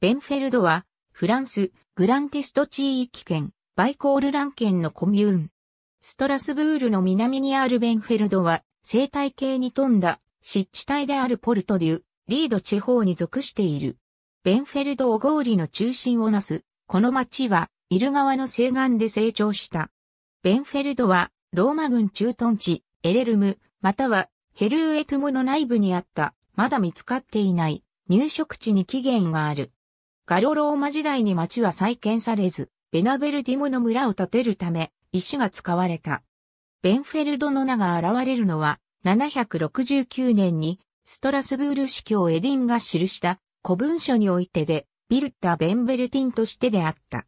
ベンフェルドは、フランス、グランテスト地域圏、バイコールラン県のコミューン。ストラスブールの南にあるベンフェルドは、生態系に富んだ湿地帯であるポルトデュ、リード地方に属している。ベンフェルド・オ合理の中心をなす、この町は、イル川の西岸で成長した。ベンフェルドは、ローマ軍駐屯地、エレルム、または、ヘルーエトムの内部にあった、まだ見つかっていない、入植地に起源がある。ガロローマ時代に町は再建されず、ベナベルディムの村を建てるため、石が使われた。ベンフェルドの名が現れるのは、769年に、ストラスブール司教エディンが記した古文書においてで、ビルッタ・ベンベルティンとしてであった。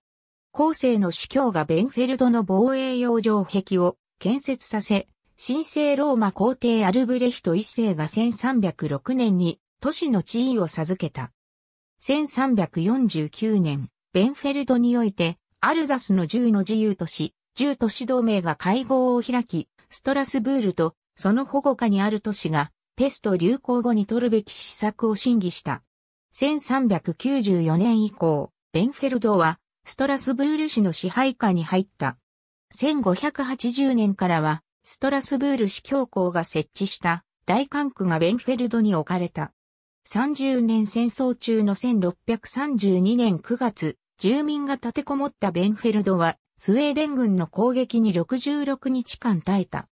後世の司教がベンフェルドの防衛用城壁を建設させ、神聖ローマ皇帝アルブレヒト一世が1306年に都市の地位を授けた。1349年、ベンフェルドにおいて、アルザスの銃の自由都市、銃都市同盟が会合を開き、ストラスブールと、その保護下にある都市が、ペスト流行後に取るべき施策を審議した。1394年以降、ベンフェルドは、ストラスブール市の支配下に入った。1580年からは、ストラスブール市教皇が設置した大管区がベンフェルドに置かれた。30年戦争中の1632年9月、住民が立てこもったベンフェルドは、スウェーデン軍の攻撃に66日間耐えた。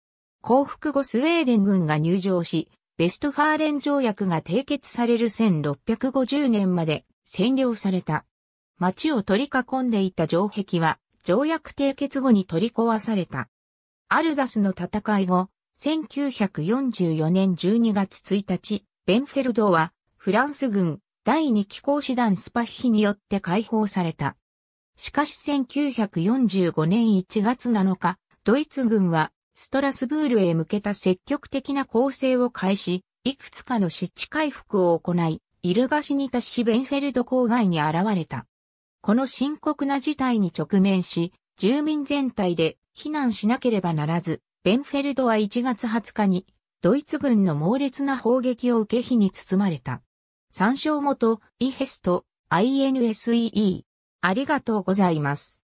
降伏後スウェーデン軍が入場し、ベストファーレン条約が締結される1650年まで占領された。町を取り囲んでいた城壁は、条約締結後に取り壊された。アルザスの戦い後、1944年12月1日、ベンフェルドは、フランス軍第2機構師団スパヒによって解放された。しかし1945年1月7日、ドイツ軍はストラスブールへ向けた積極的な攻勢を開始、いくつかの湿地回復を行い、イルガシニタシ・ベンフェルド郊外に現れた。この深刻な事態に直面し、住民全体で避難しなければならず、ベンフェルドは1月20日にドイツ軍の猛烈な砲撃を受け火に包まれた。参照元、イヘスト、INSEE。ありがとうございます。